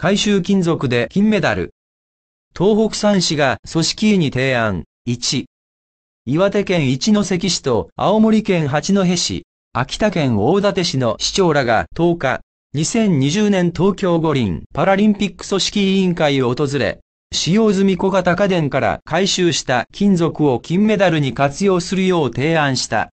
回収金属で金メダル。東北産市が組織委に提案。1。岩手県一関市と青森県八戸市、秋田県大館市の市長らが10日、2020年東京五輪パラリンピック組織委員会を訪れ、使用済み小型家電から回収した金属を金メダルに活用するよう提案した。